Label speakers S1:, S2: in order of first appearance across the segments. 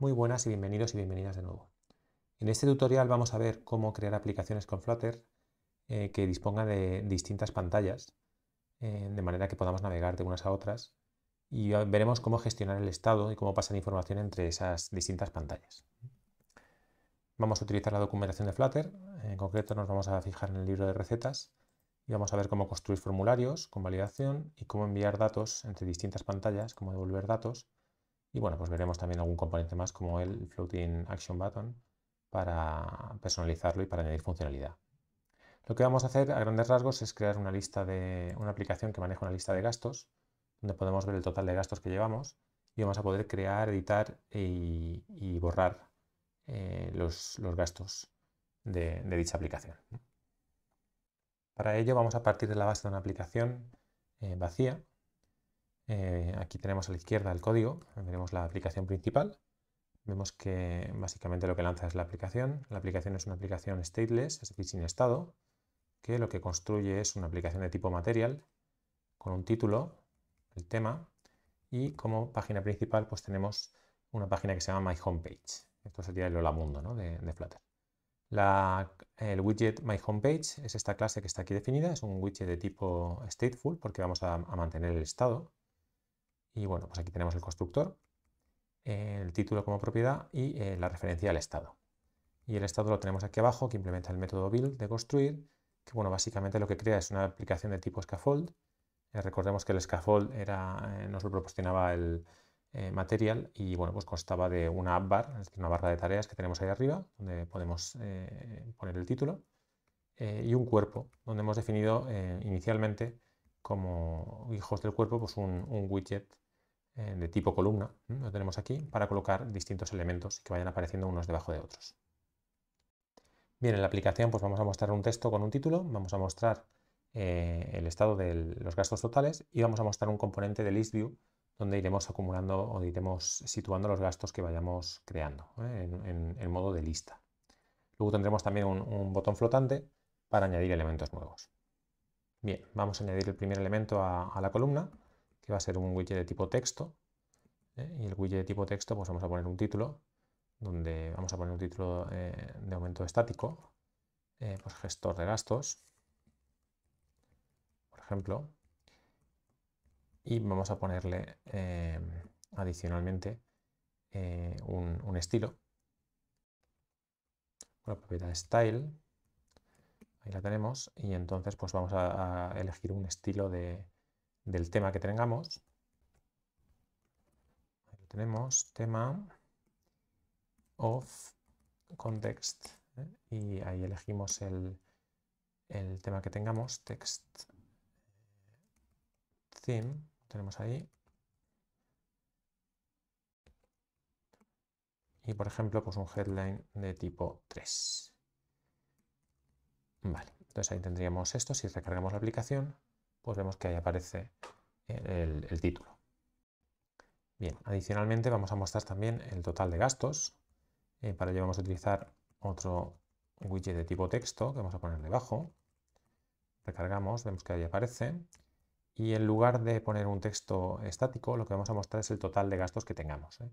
S1: Muy buenas y bienvenidos y bienvenidas de nuevo. En este tutorial vamos a ver cómo crear aplicaciones con Flutter eh, que dispongan de distintas pantallas, eh, de manera que podamos navegar de unas a otras, y veremos cómo gestionar el estado y cómo pasar información entre esas distintas pantallas. Vamos a utilizar la documentación de Flutter, en concreto nos vamos a fijar en el libro de recetas y vamos a ver cómo construir formularios con validación y cómo enviar datos entre distintas pantallas, cómo devolver datos, y bueno, pues veremos también algún componente más como el Floating Action Button para personalizarlo y para añadir funcionalidad. Lo que vamos a hacer a grandes rasgos es crear una lista de una aplicación que maneja una lista de gastos, donde podemos ver el total de gastos que llevamos y vamos a poder crear, editar y, borrar eh, los, gastos de, dicha aplicación. Para ello vamos a partir de la base de una aplicación eh, vacía eh, aquí tenemos a la izquierda el código, veremos la aplicación principal. Vemos que básicamente lo que lanza es la aplicación. La aplicación es una aplicación stateless, es decir, sin estado, que lo que construye es una aplicación de tipo material con un título, el tema, y como página principal pues tenemos una página que se llama My Homepage. Esto sería el hola mundo de, Flutter. el widget My Homepage es esta clase que está aquí definida, es un widget de tipo stateful porque vamos a mantener el estado. Y bueno, pues aquí tenemos el constructor, eh, el título como propiedad y eh, la referencia al estado. Y el estado lo tenemos aquí abajo, que implementa el método build de construir, que bueno, básicamente lo que crea es una aplicación de tipo scaffold. Eh, recordemos que el scaffold era, nos lo proporcionaba el material y bueno, pues constaba de una app bar, es decir, una barra de tareas que tenemos ahí arriba, donde podemos poner el título, y un cuerpo, donde hemos definido inicialmente como hijos del cuerpo pues un widget eh, de tipo columna, lo tenemos aquí, para colocar distintos elementos que vayan apareciendo unos debajo de otros. Bien, en la aplicación pues vamos a mostrar un texto con un título, vamos a mostrar eh, el estado de los gastos totales y vamos a mostrar un componente de ListView donde iremos acumulando o iremos situando los gastos que vayamos creando ¿eh? en, el modo de lista. Luego tendremos también un, botón flotante para añadir elementos nuevos. Bien, vamos a añadir el primer elemento a la columna que va a ser un widget de tipo texto. ¿eh? Y el widget de tipo texto, pues vamos a poner un título, donde vamos a poner un título eh, de aumento estático, eh, pues gestor de gastos, por ejemplo. Y vamos a ponerle adicionalmente un, estilo. Una propiedad style. Ahí la tenemos. Y entonces pues vamos a elegir un estilo de, del tema que tengamos. Ahí tenemos tema of context ¿eh? y ahí elegimos el, el tema que tengamos, text eh, theme, tenemos ahí. Y por ejemplo, pues un headline de tipo 3. Vale, entonces ahí tendríamos esto. Si recargamos la aplicación, pues vemos que ahí aparece el, título. Bien, adicionalmente vamos a mostrar también el total de gastos. Eh, para ello vamos a utilizar otro widget de tipo texto que vamos a poner debajo. Recargamos, vemos que ahí aparece. Y en lugar de poner un texto estático, lo que vamos a mostrar es el total de gastos que tengamos. ¿eh?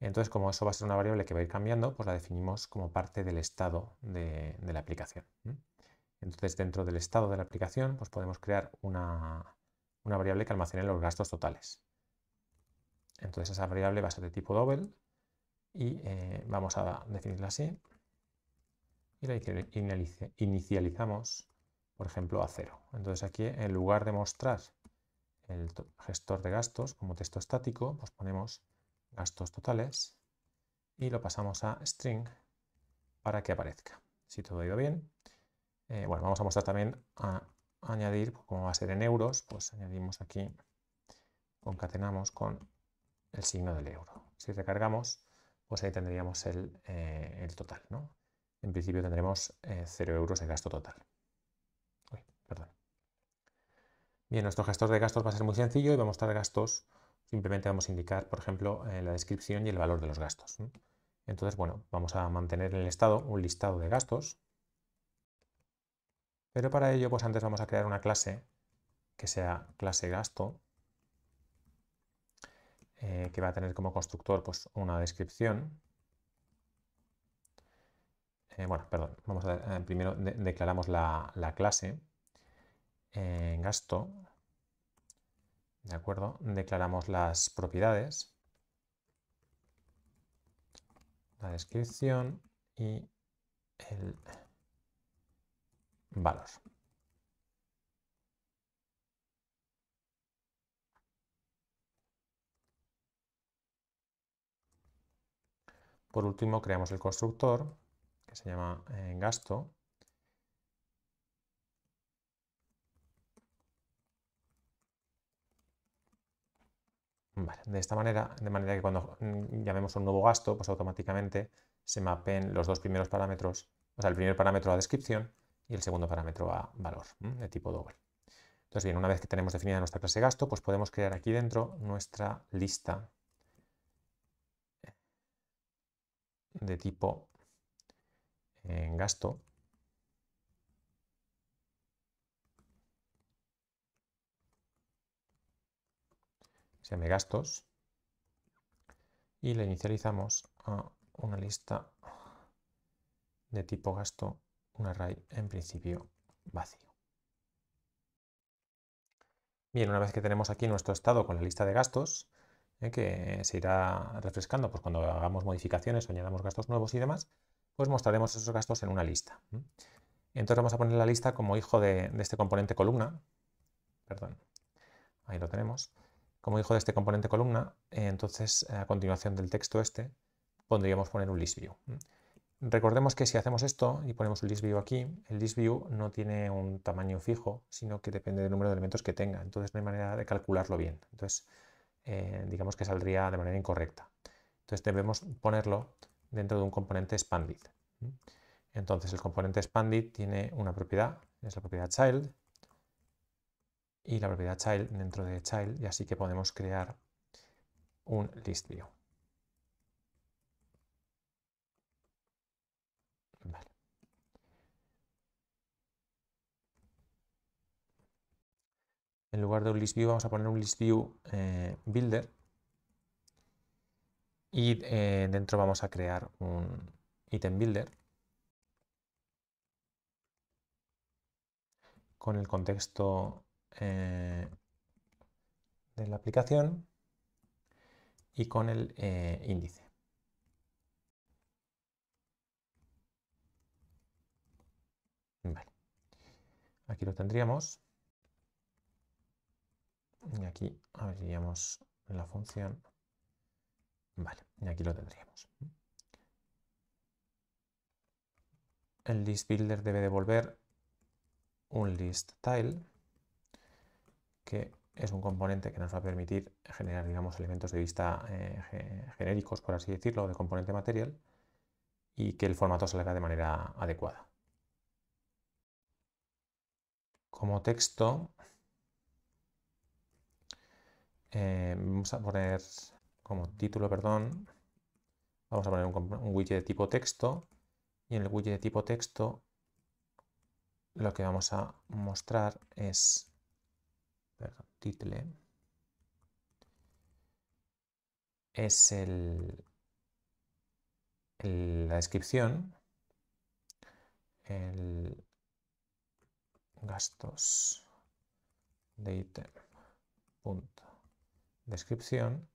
S1: Entonces, como eso va a ser una variable que va a ir cambiando, pues la definimos como parte del estado de, la aplicación. Entonces, dentro del estado de la aplicación, pues podemos crear una, variable que almacene los gastos totales. Entonces, esa variable va a ser de tipo double y eh, vamos a definirla así. Y la inicializamos, por ejemplo, a cero. Entonces, aquí, en lugar de mostrar el gestor de gastos como texto estático, pues ponemos gastos totales y lo pasamos a string para que aparezca. Si todo ha ido bien, eh, bueno, vamos a mostrar también a añadir, pues, como va a ser en euros, pues añadimos aquí, concatenamos con el signo del euro. Si recargamos, pues ahí tendríamos el, eh, total, ¿no? En principio tendremos 0 eh, euros de gasto total. Bien, nuestro gestor de gastos va a ser muy sencillo y va a mostrar gastos. Simplemente vamos a indicar, por ejemplo, la descripción y el valor de los gastos. Entonces, bueno, vamos a mantener en el estado un listado de gastos pero para ello, pues antes vamos a crear una clase que sea clase gasto, eh, que va a tener como constructor pues, una descripción. Eh, bueno, perdón, vamos eh, primero declaramos la, la clase gasto, ¿de acuerdo? Declaramos las propiedades, la descripción y el valor. Por último, creamos el constructor, que se llama eh, gasto. de esta manera, de manera que cuando mm, llamemos un nuevo gasto, pues automáticamente se mapen los dos primeros parámetros, o sea, el primer parámetro la descripción y el segundo parámetro a valor de tipo doble. Entonces, bien, una vez que tenemos definida nuestra clase gasto, pues podemos crear aquí dentro nuestra lista de tipo gasto. Se llama gastos. Y le inicializamos a una lista de tipo gasto un array en principio vacío. Bien, una vez que tenemos aquí nuestro estado con la lista de gastos, eh, que se irá refrescando pues cuando hagamos modificaciones o añadamos gastos nuevos y demás, pues mostraremos esos gastos en una lista. Entonces vamos a poner la lista como hijo de, este componente columna, perdón, ahí lo tenemos, como hijo de este componente columna, eh, entonces a continuación del texto este podríamos poner un list view. Recordemos que si hacemos esto y ponemos un list view aquí, el list view no tiene un tamaño fijo, sino que depende del número de elementos que tenga. Entonces no hay manera de calcularlo bien. Entonces, eh, digamos que saldría de manera incorrecta. Entonces debemos ponerlo dentro de un componente expandit. Entonces el componente expandit tiene una propiedad, es la propiedad child, y la propiedad child dentro de child, y así que podemos crear un list view. en lugar de un list vamos a poner un list view eh, builder y eh, dentro vamos a crear un item builder con el contexto eh, de la aplicación y con el índice. Aquí lo tendríamos. Y aquí abriríamos la función. Vale, y aquí lo tendríamos. El list builder debe devolver un list tile, que es un componente que nos va a permitir generar, digamos, elementos de vista eh, genéricos, por así decirlo, de componente material, y que el formato salga de manera adecuada. Como texto eh, vamos a poner como título, perdón, vamos a poner un, widget de tipo texto y en el widget de tipo texto lo que vamos a mostrar es, perdón, title, es el, la descripción, el gastos de item descripción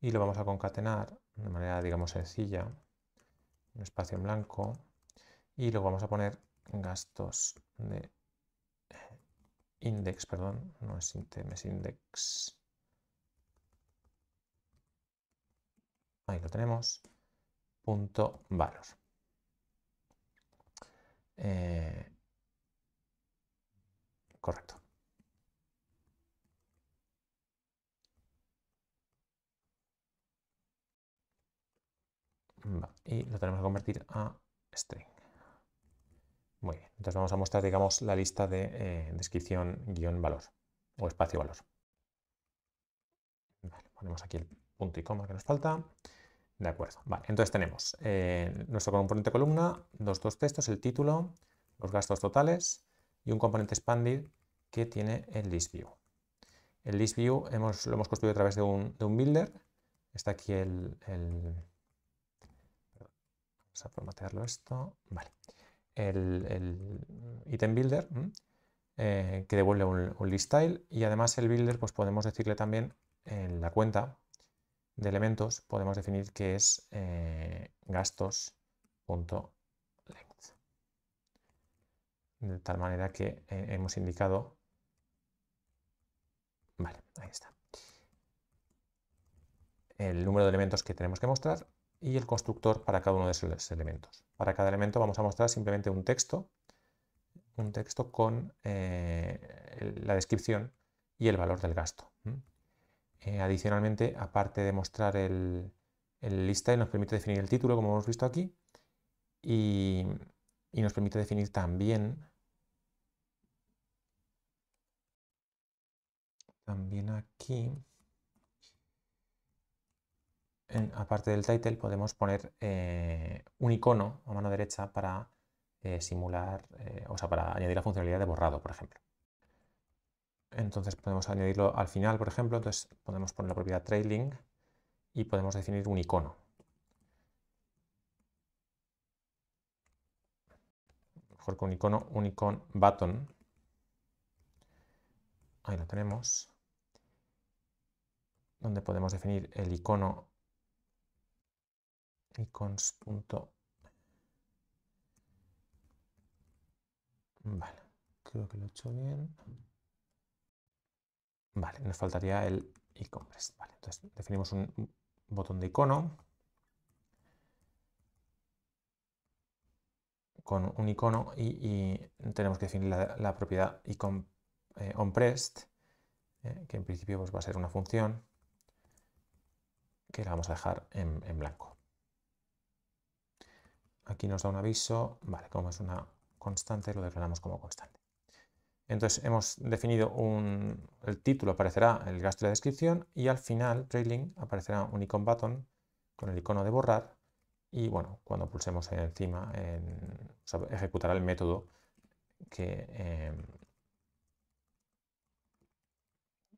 S1: y lo vamos a concatenar de manera, digamos, sencilla, un espacio en blanco, y lo vamos a poner gastos de index, perdón, no es intem, es index. Ahí lo tenemos, punto valor. Eh, correcto. y lo tenemos que convertir a string. Muy bien, entonces vamos a mostrar, digamos, la lista de eh, descripción descripción-valor o espacio-valor. ponemos aquí el punto y coma que nos falta. De acuerdo, vale, entonces tenemos eh, nuestro componente columna, los dos textos, el título, los gastos totales y un componente expanded que tiene el list view. El list view hemos, lo hemos construido a través de un, builder. Está aquí el Vamos a formatearlo esto. Vale. El, item builder eh, que devuelve un, list style y además el builder pues podemos decirle también en la cuenta de elementos podemos definir que es eh, gastos.length. De tal manera que eh, hemos indicado... El número de elementos que tenemos que mostrar y el constructor para cada uno de esos elementos. Para cada elemento vamos a mostrar simplemente un texto, un texto con eh, la descripción y el valor del gasto. Eh, adicionalmente, aparte de mostrar el, el nos permite definir el título, como hemos visto aquí, y, nos permite definir también, también aquí aparte del title, podemos poner eh, un icono a mano derecha para eh, simular, eh, o sea, para añadir la funcionalidad de borrado, por ejemplo. Entonces podemos añadirlo al final, por ejemplo, entonces podemos poner la propiedad trailing y podemos definir un icono. Mejor que un icono, un icon button. Ahí lo tenemos donde podemos definir el icono icons. Vale, creo que lo he hecho bien. Vale, nos faltaría el icon entonces definimos un botón de icono con un icono y, tenemos que definir la, propiedad icon eh, onPressed, eh, que en principio pues, va a ser una función que la vamos a dejar en blanco. Aquí nos da un aviso, vale, como es una constante, lo declaramos como constante. Entonces hemos definido un, el título, aparecerá el gasto de descripción, y al final, trailing, aparecerá un icon button con el icono de borrar, y bueno, cuando pulsemos encima, ejecutará el método que, em,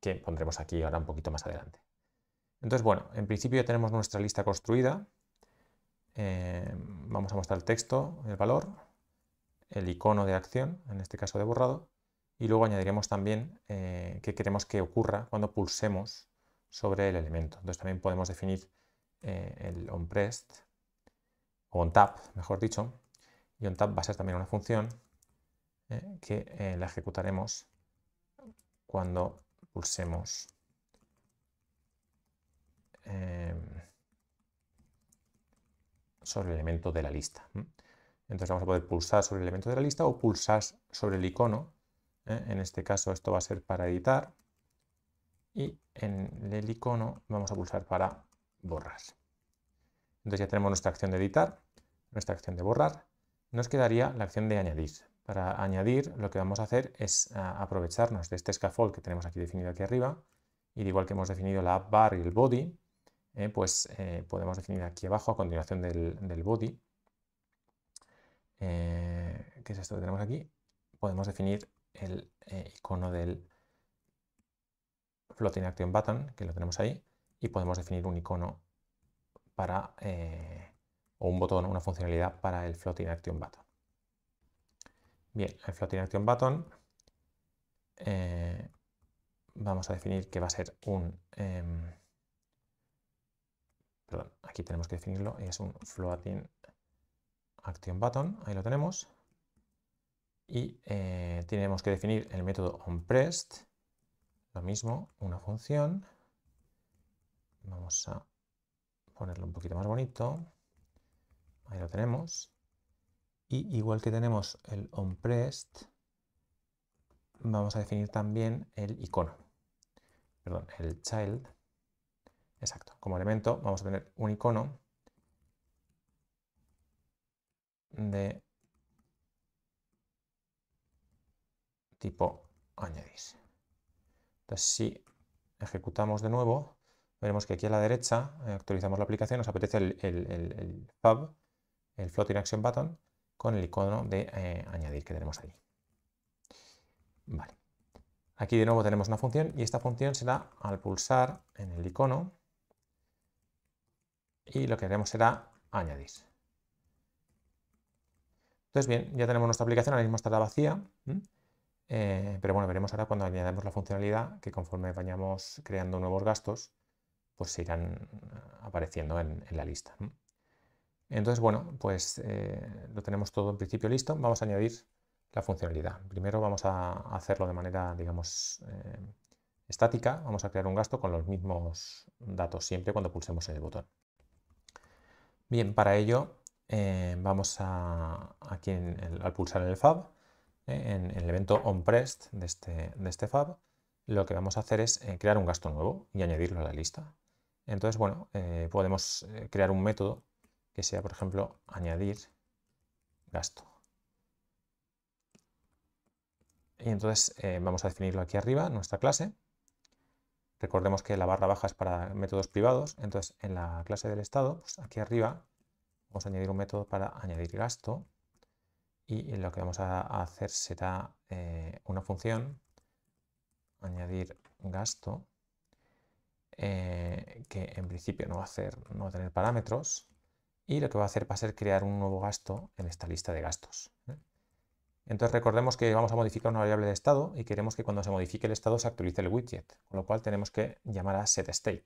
S1: que pondremos aquí ahora un poquito más adelante. Entonces, bueno, en principio ya tenemos nuestra lista construida, Em, vamos a mostrar el texto, el valor, el icono de acción, en este caso de borrado, y luego añadiremos también eh, qué queremos que ocurra cuando pulsemos sobre el elemento. Entonces también podemos definir eh, el onPressed o onTap, mejor dicho, y onTap va a ser también una función eh, que la ejecutaremos cuando pulsemos. Em, sobre el elemento de la lista. Entonces vamos a poder pulsar sobre el elemento de la lista o pulsar sobre el icono. ¿eh? En este caso esto va a ser para editar y en el icono vamos a pulsar para borrar. Entonces ya tenemos nuestra acción de editar, nuestra acción de borrar. Nos quedaría la acción de añadir. Para añadir lo que vamos a hacer es ah, aprovecharnos de este scaffold que tenemos aquí definido aquí arriba y igual que hemos definido la app bar y el body, eh, pues eh, podemos definir aquí abajo a continuación del, body, eh, que es esto que tenemos aquí, podemos definir el icono del floating action button, que lo tenemos ahí, y podemos definir un icono para, o un botón, una funcionalidad para el floating action button. Bien, el floating action button vamos a definir que va a ser un em, aquí tenemos que definirlo, es un floating action button, ahí lo tenemos. Y eh, tenemos que definir el método onPressed, lo mismo, una función. Vamos a ponerlo un poquito más bonito. Ahí lo tenemos. Y igual que tenemos el onPressed, vamos a definir también el icono. Perdón, el child Exacto. Como elemento vamos a tener un icono de tipo añadir. Entonces, si ejecutamos de nuevo, veremos que aquí a la derecha eh, actualizamos la aplicación, nos aparece el, el, el, fab, el floating action button, con el icono de eh, añadir que tenemos ahí. Vale. Aquí de nuevo tenemos una función y esta función será al pulsar en el icono y lo que haremos será añadir. Entonces, bien, ya tenemos nuestra aplicación, ahora mismo está vacía, eh, pero bueno, veremos ahora cuando añadamos la funcionalidad que conforme vayamos creando nuevos gastos, pues se irán apareciendo en, la lista. Entonces, bueno, pues eh, lo tenemos todo en principio listo. Vamos a añadir la funcionalidad. Primero vamos a hacerlo de manera, digamos, eh, estática. Vamos a crear un gasto con los mismos datos siempre cuando pulsemos el botón. Bien, para ello eh, vamos a, aquí al pulsar el fab, eh, en, el evento OnPressed de este, de este fab, lo que vamos a hacer es eh, crear un gasto nuevo y añadirlo a la lista. Entonces, bueno, podemos crear un método que sea, por ejemplo, añadir gasto. Y entonces vamos a definirlo aquí arriba, nuestra clase, Recordemos que la barra baja es para métodos privados, entonces en la clase del estado, pues, aquí arriba vamos a añadir un método para añadir gasto y lo que vamos a hacer será eh, una función, añadir gasto, eh, que en principio no va, a no tener parámetros y lo que va a hacer va a ser crear un nuevo gasto en esta lista de gastos. ¿eh? Entonces recordemos que vamos a modificar una variable de estado y queremos que cuando se modifique el estado se actualice el widget, con lo cual tenemos que llamar a setState.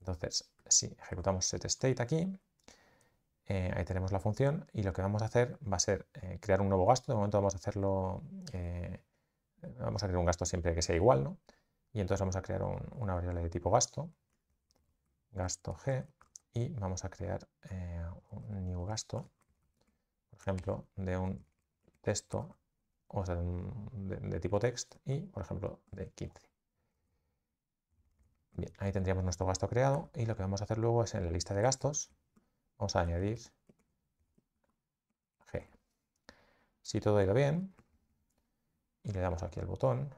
S1: Entonces, si ejecutamos setState aquí, eh, ahí tenemos la función y lo que vamos a hacer va a ser eh, crear un nuevo gasto. De momento vamos a hacerlo, eh, vamos a crear un gasto siempre que sea igual, ¿no? Y entonces vamos a crear una variable de tipo gasto, gasto g, y vamos a crear un new gasto, por ejemplo, de un texto, o de, tipo text y, por ejemplo, de 15. Bien, ahí tendríamos nuestro gasto creado y lo que vamos a hacer luego es en la lista de gastos, vamos a añadir G. Si todo ha ido bien, y le damos aquí el botón,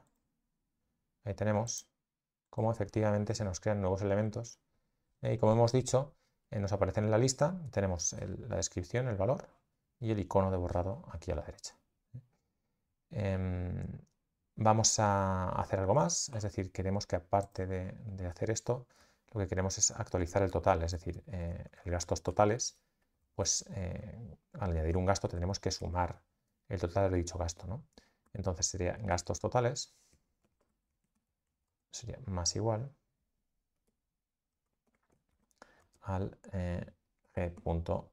S1: ahí tenemos cómo efectivamente se nos crean nuevos elementos. Y como hemos dicho, eh, nos aparecen en la lista, tenemos la descripción, el valor, y el icono de borrado aquí a la derecha. Em, vamos a hacer algo más, es decir, queremos que aparte de, hacer esto, lo que queremos es actualizar el total, es decir, eh, gastos totales, pues al eh, añadir un gasto tendremos que sumar el total de dicho gasto, ¿no? Entonces sería gastos totales, sería más igual al eh, g.valor.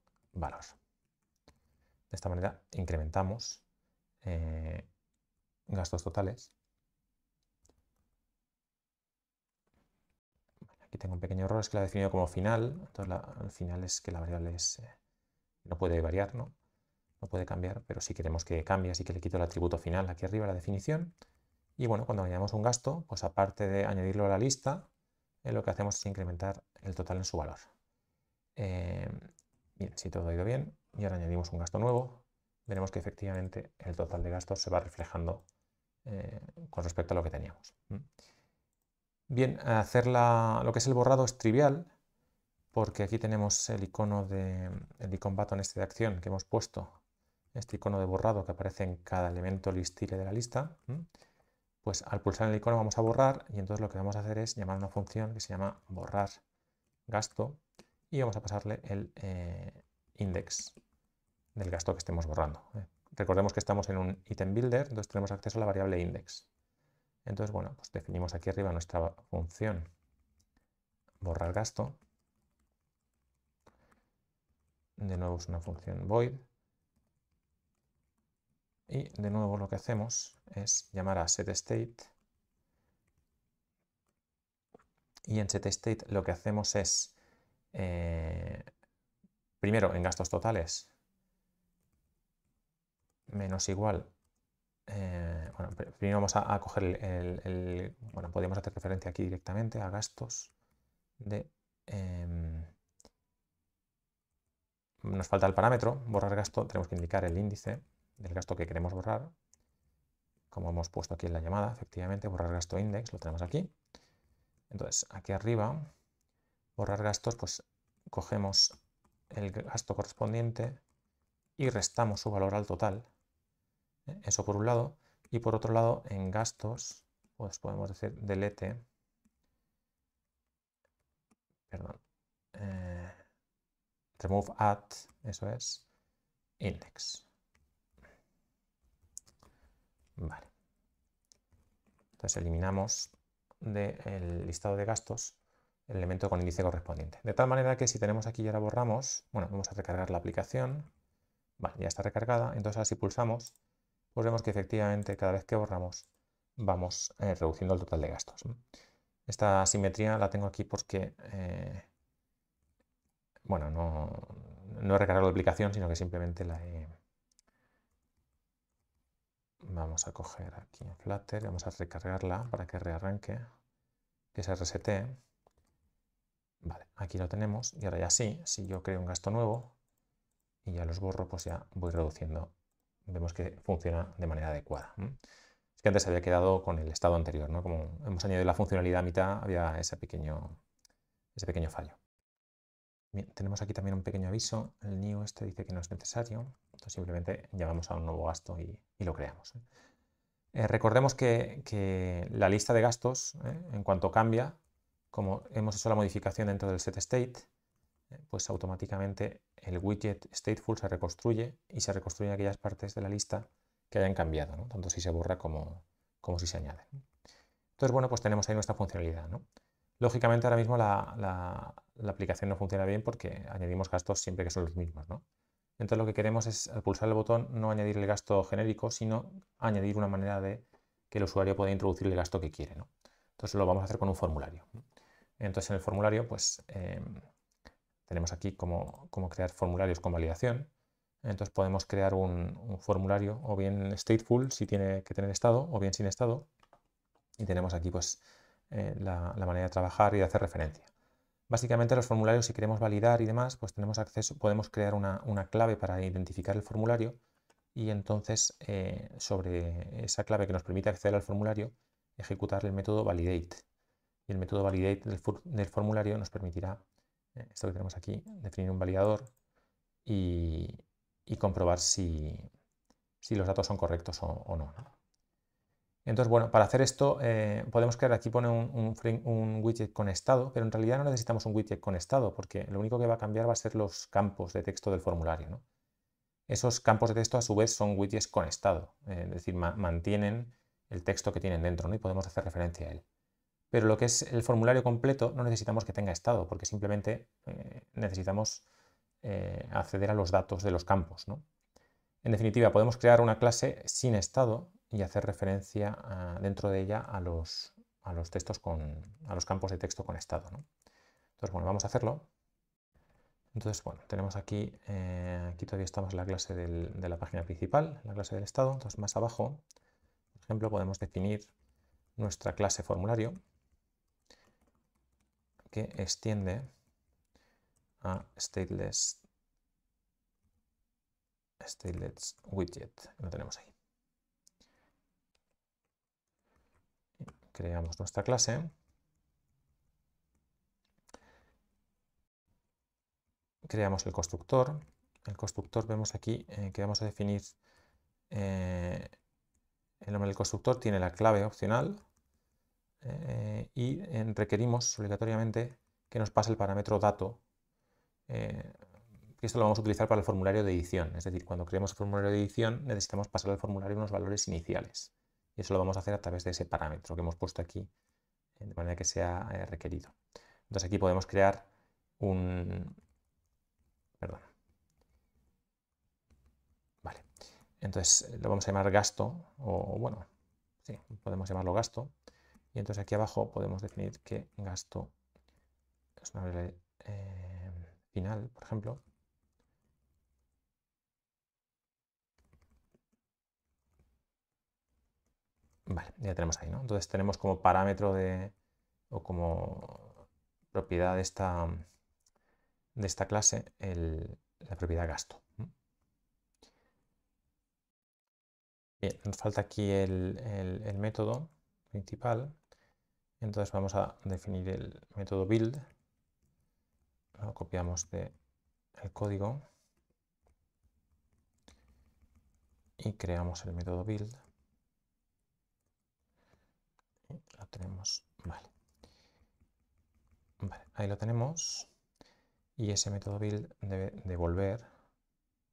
S1: De esta manera incrementamos eh, gastos totales. Aquí tengo un pequeño error, es que la he definido como final. Entonces, al final es que la variable eh, no puede variar, ¿no? No puede cambiar, pero si queremos que cambie, así que le quito el atributo final aquí arriba, la definición. Y bueno, cuando añadimos un gasto, pues aparte de añadirlo a la lista, eh, lo que hacemos es incrementar el total en su valor. Bien, si todo ha ido bien, y ahora añadimos un gasto nuevo, veremos que efectivamente el total de gastos se va reflejando eh, con respecto a lo que teníamos. Bien, hacer lo que es el borrado es trivial, porque aquí tenemos el icono de el icon button este de acción que hemos puesto, este icono de borrado que aparece en cada elemento listile de la lista, pues al pulsar el icono vamos a borrar y entonces lo que vamos a hacer es llamar una función que se llama borrar gasto y vamos a pasarle el eh, index del gasto que estemos borrando. Recordemos que estamos en un item builder, entonces tenemos acceso a la variable index. Entonces, bueno, pues definimos aquí arriba nuestra función borrar gasto. De nuevo es una función void. Y de nuevo lo que hacemos es llamar a setState. Y en setState lo que hacemos es eh, primero en gastos totales, menos igual. Eh, bueno, primero vamos a, coger el, Bueno, podríamos hacer referencia aquí directamente a gastos de. Em, nos falta el parámetro, borrar gasto, tenemos que indicar el índice del gasto que queremos borrar, como hemos puesto aquí en la llamada, efectivamente, borrar gasto index, lo tenemos aquí. Entonces, aquí arriba borrar gastos, pues cogemos el gasto correspondiente y restamos su valor al total. ¿eh? Eso por un lado. Y por otro lado, en gastos, pues podemos decir delete. Perdón. Eh, remove at, eso es, index. Vale. Entonces eliminamos del listado de gastos elemento con índice correspondiente. De tal manera que si tenemos aquí y ahora borramos, bueno, vamos a recargar la aplicación, ya está recargada, entonces ahora si pulsamos, pues vemos que efectivamente cada vez que borramos vamos eh, reduciendo el total de gastos. Esta simetría la tengo aquí porque, eh, bueno, no, he recargado la aplicación, sino que simplemente la he... Vamos a coger aquí en Flutter, vamos a recargarla para que rearranque, que se resetee Vale, aquí lo tenemos y ahora ya sí, si yo creo un gasto nuevo y ya los borro, pues ya voy reduciendo. Vemos que funciona de manera adecuada. Es que antes había quedado con el estado anterior, ¿no? Como hemos añadido la funcionalidad a mitad, había ese pequeño, ese pequeño fallo. tenemos aquí también un pequeño aviso. El new este dice que no es necesario. Entonces simplemente llamamos a un nuevo gasto y, lo creamos. ¿eh? Eh, recordemos que, la lista de gastos, ¿eh? en cuanto cambia, como hemos hecho la modificación dentro del set state, eh, pues automáticamente el widget stateful se reconstruye y se reconstruyen aquellas partes de la lista que hayan cambiado, tanto si se borra como, como si se añade. Entonces, bueno, pues tenemos ahí nuestra funcionalidad. Lógicamente ahora mismo la, aplicación no funciona bien porque añadimos gastos siempre que son los mismos. Entonces lo que queremos es al pulsar el botón no añadir el gasto genérico, sino añadir una manera de que el usuario pueda introducir el gasto que quiere. Entonces lo vamos a hacer con un formulario. Entonces en el formulario pues em, tenemos aquí cómo, crear formularios con validación. Entonces podemos crear un, formulario o bien stateful si tiene que tener estado o bien sin estado. Y tenemos aquí pues eh, la, manera de trabajar y de hacer referencia. Básicamente los formularios, si queremos validar y demás, pues tenemos acceso, podemos crear una, clave para identificar el formulario y entonces eh, sobre esa clave que nos permite acceder al formulario, ejecutar el método validate y el método validate del, formulario nos permitirá, eh, esto que tenemos aquí, definir un validador y, comprobar si, los datos son correctos o, no, Entonces, bueno, para hacer esto eh, podemos crear, aquí pone un, widget con estado, pero en realidad no necesitamos un widget con estado porque lo único que va a cambiar va a ser los campos de texto del formulario. Esos campos de texto a su vez son widgets con estado, eh, es decir, mantienen el texto que tienen dentro ¿no? y podemos hacer referencia a él pero lo que es el formulario completo no necesitamos que tenga estado, porque simplemente eh, necesitamos eh, acceder a los datos de los campos. ¿no? En definitiva, podemos crear una clase sin estado y hacer referencia dentro de ella a los, a los, textos a los campos de texto con estado. ¿no? Entonces, bueno, vamos a hacerlo. Entonces, bueno, tenemos aquí, eh, aquí todavía estamos en la clase de la página principal, la clase del estado. Entonces, más abajo, por ejemplo, podemos definir nuestra clase formulario que extiende a stateless, stateless widget. Lo tenemos ahí. Creamos nuestra clase. Creamos el constructor. El constructor vemos aquí eh, que vamos a definir eh, el nombre del constructor. Tiene la clave opcional eh, y eh, requerimos obligatoriamente que nos pase el parámetro dato, eh, esto lo vamos a utilizar para el formulario de edición, es decir, cuando creemos el formulario de edición necesitamos pasar al formulario unos valores iniciales, y eso lo vamos a hacer a través de ese parámetro que hemos puesto aquí, eh, de manera que sea requerido. Entonces aquí podemos crear un... Perdón. Vale. Entonces lo vamos a llamar gasto, o bueno, sí, podemos llamarlo gasto. Y entonces aquí abajo podemos definir qué gasto es una variable eh, final, por ejemplo. Vale, ya tenemos ahí, ¿no? Entonces tenemos como parámetro de, o como propiedad de esta, de esta clase la propiedad gasto. Bien, nos falta aquí el método principal. Entonces vamos a definir el método build. Lo copiamos de el código y creamos el método build. tenemos, Ahí lo tenemos. Y ese método build debe devolver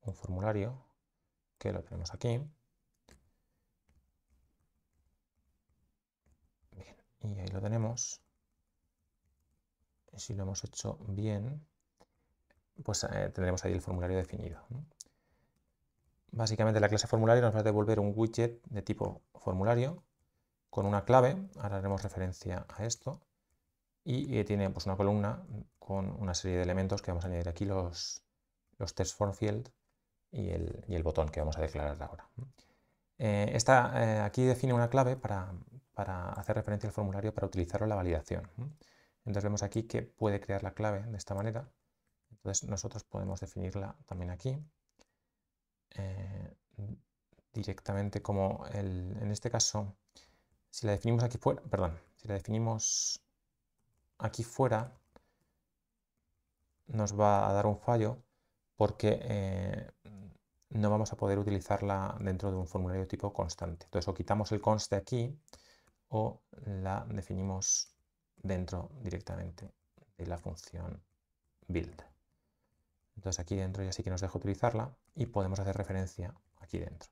S1: un formulario que lo tenemos aquí. Y ahí lo tenemos. Eh, si lo hemos hecho bien, pues eh, tendremos ahí el formulario definido. Básicamente la clase formulario nos va a devolver un widget de tipo formulario con una clave, ahora haremos referencia a esto, y tiene pues, una columna con una serie de elementos que vamos a añadir aquí, los, los test form field y el, botón que vamos a declarar ahora. Eh, aquí define una clave para, para hacer referencia al formulario para utilizarlo en la validación. Entonces vemos aquí que puede crear la clave de esta manera. Entonces nosotros podemos definirla también aquí. Eh, directamente como el, en este caso, si la definimos aquí fuera, perdón, si la definimos aquí fuera, nos va a dar un fallo porque eh, no vamos a poder utilizarla dentro de un formulario tipo constante. Entonces o quitamos el const de aquí o la definimos dentro directamente de la función build. Entonces aquí dentro ya sí que nos deja utilizarla y podemos hacer referencia aquí dentro.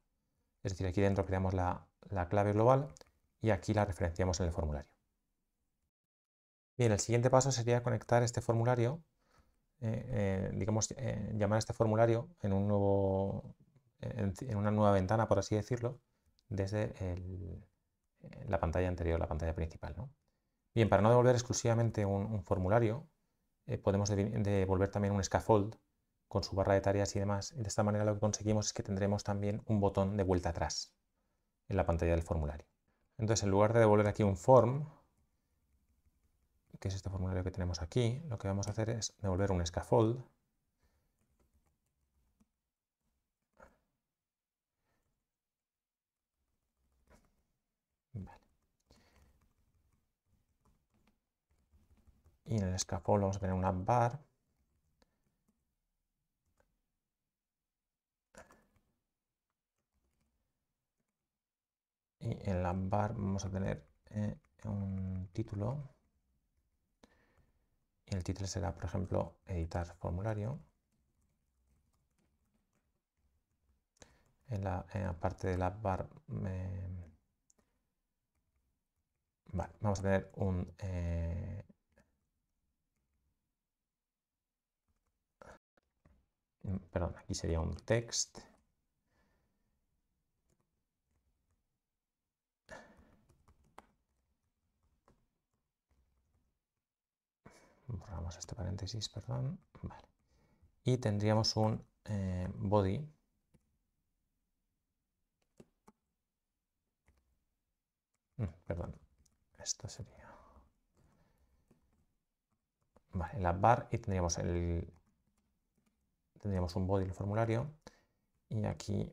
S1: Es decir, aquí dentro creamos la, clave global y aquí la referenciamos en el formulario. Bien, el siguiente paso sería conectar este formulario, eh, eh, digamos, eh, llamar a este formulario en, un nuevo, en, una nueva ventana, por así decirlo, desde el, eh, la pantalla anterior, la pantalla principal. Bien, para no devolver exclusivamente un, formulario, eh, podemos devolver también un scaffold con su barra de tareas y demás. de esta manera lo que conseguimos es que tendremos también un botón de vuelta atrás en la pantalla del formulario. Entonces, en lugar de devolver aquí un form, que es este formulario que tenemos aquí, lo que vamos a hacer es devolver un scaffold y en el scaffold vamos a tener un bar. Y en la bar vamos a tener eh, un título. Y el título será, por ejemplo, editar formulario. En la, parte de la bar... vamos a tener un eh, perdón, aquí sería un text. Borramos este paréntesis, perdón. Vale. Y tendríamos un eh, body mm, perdón, esto sería... Vale, la bar y tendríamos el, tendríamos un body, el formulario, y aquí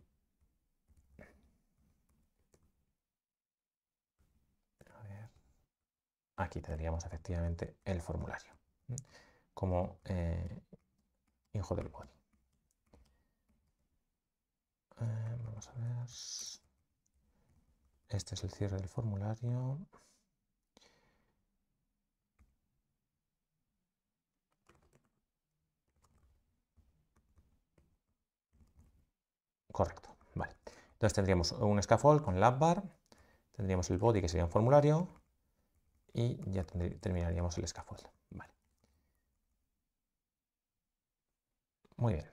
S1: aquí tendríamos efectivamente el formulario como eh, hijo del body. Eh, vamos a ver. Este es el cierre del formulario. Correcto, vale. Entonces tendríamos un scaffold con lab bar, tendríamos el body que sería un formulario y ya terminaríamos el scaffold. Vale. Muy bien.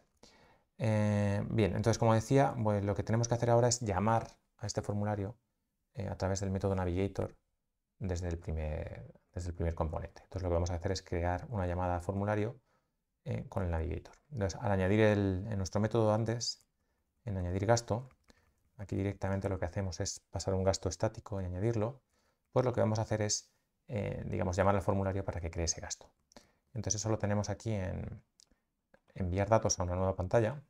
S1: Eh, bien, entonces como decía, pues lo que tenemos que hacer ahora es llamar a este formulario eh, a través del método navigator desde el, primer, desde el primer componente. Entonces lo que vamos a hacer es crear una llamada a formulario eh, con el navigator. Entonces al añadir en nuestro método antes en añadir gasto, aquí directamente lo que hacemos es pasar un gasto estático y añadirlo, pues lo que vamos a hacer es, eh, digamos, llamar al formulario para que cree ese gasto. Entonces eso lo tenemos aquí en enviar datos a una nueva pantalla,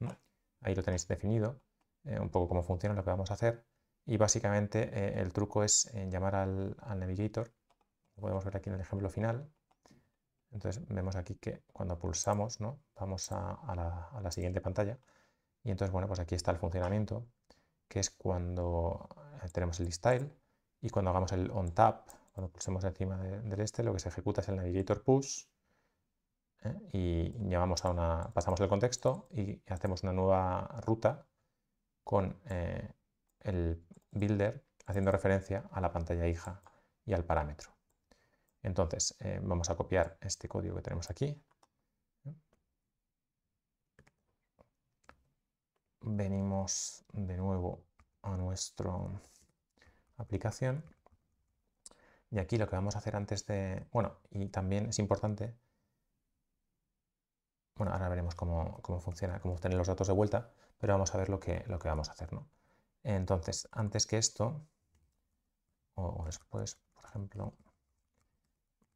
S1: ahí lo tenéis definido, eh, un poco cómo funciona lo que vamos a hacer, y básicamente eh, el truco es en llamar al, al navigator, lo podemos ver aquí en el ejemplo final, entonces vemos aquí que cuando pulsamos, ¿no? vamos a la siguiente pantalla, y entonces, bueno, pues aquí está el funcionamiento, que es cuando eh, tenemos el style y cuando hagamos el on tap, cuando pulsemos encima del este, lo que se ejecuta es el navigator push ¿eh? y a una, pasamos el contexto y hacemos una nueva ruta con eh, el builder haciendo referencia a la pantalla hija y al parámetro. Entonces, vamos a copiar este código que tenemos aquí venimos de nuevo a nuestra aplicación. Y aquí lo que vamos a hacer antes de... Bueno, y también es importante... Bueno, ahora veremos cómo, cómo funciona, cómo obtener los datos de vuelta, pero vamos a ver lo que, lo que vamos a hacer, ¿no? Entonces, antes que esto, o después, por ejemplo,